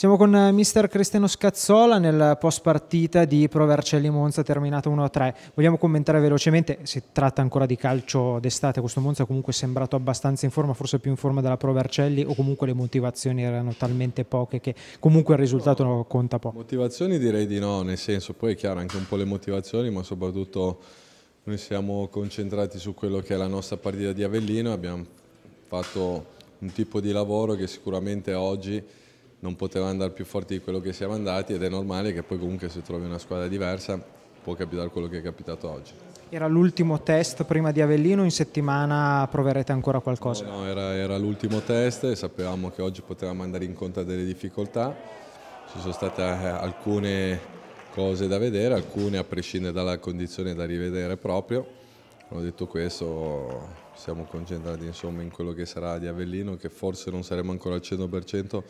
Siamo con eh, mister Cristiano Scazzola nel post partita di Pro Vercelli Monza terminata 1-3. Vogliamo commentare velocemente, si tratta ancora di calcio d'estate, questo Monza comunque è sembrato abbastanza in forma, forse più in forma della Pro Vercelli o comunque le motivazioni erano talmente poche che comunque il risultato no, conta poco. Motivazioni direi di no, nel senso poi è chiaro anche un po' le motivazioni, ma soprattutto noi siamo concentrati su quello che è la nostra partita di Avellino, abbiamo fatto un tipo di lavoro che sicuramente oggi non poteva andare più forti di quello che siamo andati ed è normale che poi comunque se trovi una squadra diversa può capitare quello che è capitato oggi. Era l'ultimo test prima di Avellino, in settimana proverete ancora qualcosa? No, no era, era l'ultimo test e sapevamo che oggi potevamo andare incontro a delle difficoltà, ci sono state eh, alcune cose da vedere, alcune a prescindere dalla condizione da rivedere proprio, ho detto questo siamo concentrati insomma in quello che sarà di Avellino che forse non saremo ancora al 100%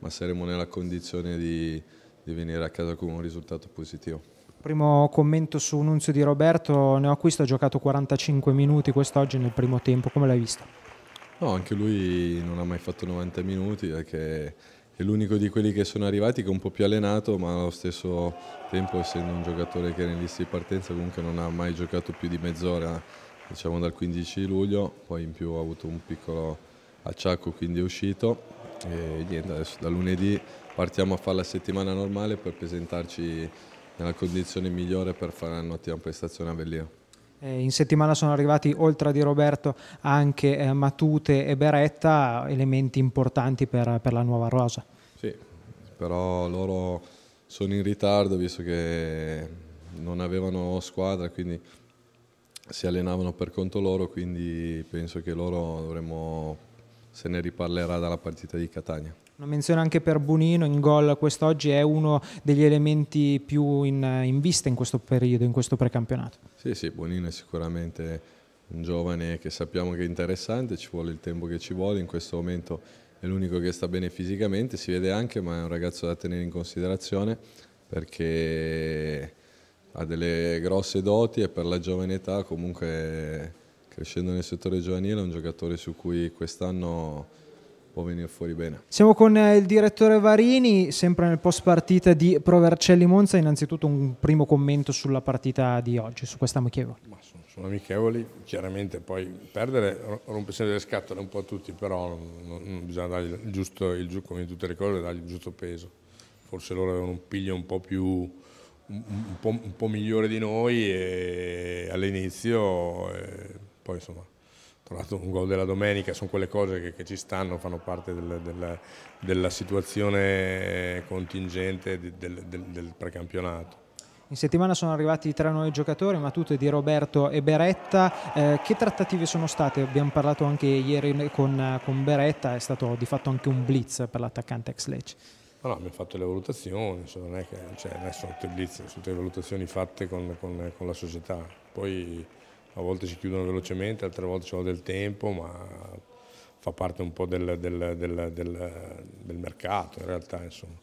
ma saremo nella condizione di, di venire a casa con un risultato positivo. Primo commento su Nunzio di Roberto, ne ho acquisto, ha giocato 45 minuti quest'oggi nel primo tempo, come l'hai visto? No, anche lui non ha mai fatto 90 minuti perché è l'unico di quelli che sono arrivati che è un po' più allenato ma allo stesso tempo essendo un giocatore che è in lista di partenza comunque non ha mai giocato più di mezz'ora diciamo dal 15 luglio, poi in più ha avuto un piccolo acciacco quindi è uscito e niente, adesso da lunedì partiamo a fare la settimana normale per presentarci nella condizione migliore per fare un'ottima prestazione a Bellino. Eh, in settimana sono arrivati, oltre a Di Roberto, anche eh, Matute e Beretta, elementi importanti per, per la nuova rosa. Sì, però loro sono in ritardo visto che non avevano squadra, quindi si allenavano per conto loro, quindi penso che loro dovremmo se ne riparlerà dalla partita di Catania. Una menzione anche per Bonino in gol quest'oggi è uno degli elementi più in, in, vista in questo periodo, in questo precampionato. Sì, sì, Bonino è sicuramente un giovane che sappiamo che è interessante, ci vuole il tempo che ci vuole, in questo momento è l'unico che sta bene fisicamente, si vede anche, ma è un ragazzo da tenere in considerazione perché ha delle grosse doti e per la giovane età comunque crescendo nel settore giovanile è un giocatore su cui quest'anno può venire fuori bene. Siamo con eh, il direttore Varini, sempre nel post partita di Pro Vercelli Monza. Innanzitutto un primo commento sulla partita di oggi, su questa amichevole. Ma sono, sono amichevoli, chiaramente poi perdere rompe sempre le scatole un po' a tutti, però non, non bisogna dargli il giusto, il giusto, come in tutte le cose, dargli il giusto peso. Forse loro avevano un piglio un po' più... un, po', un po', migliore di noi all'inizio eh, poi insomma trovato un gol della domenica, sono quelle cose che, che ci stanno, fanno parte del, del, della situazione contingente del, del, precampionato. In settimana sono arrivati tre nuovi giocatori, Matute di Roberto e Beretta. Eh, che trattative sono state? Abbiamo parlato anche ieri con, con, Beretta, è stato di fatto anche un blitz per l'attaccante ex Lecce. No, no, abbiamo fatto le valutazioni, non è che cioè, adesso sono tutte blitz, sono tutte valutazioni fatte con, con, con la società. Poi a volte si chiudono velocemente, altre volte ci vuole del tempo, ma fa parte un po' del, del, del, del mercato in realtà. Insomma.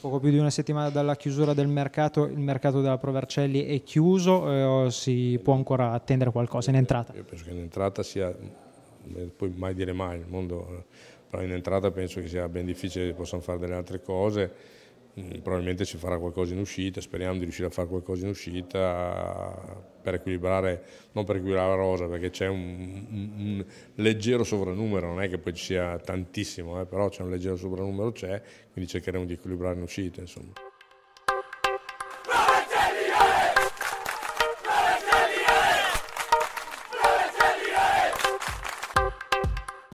poco più di una settimana dalla chiusura del mercato, il mercato della Provercelli è chiuso eh, o si può ancora attendere qualcosa in entrata? Io penso che in entrata sia, eh, poi mai dire mai, il mondo, però in entrata penso che sia ben difficile che possano fare delle altre cose Mm, probabilmente si farà qualcosa in uscita, speriamo di riuscire a fare qualcosa in uscita per equilibrare, non per equilibrare la rosa perché c'è un, un, un, leggero sovrannumero, non è che poi ci sia tantissimo, eh, però c'è un leggero sovrannumero, c'è, quindi cercheremo di equilibrare in uscita. Insomma.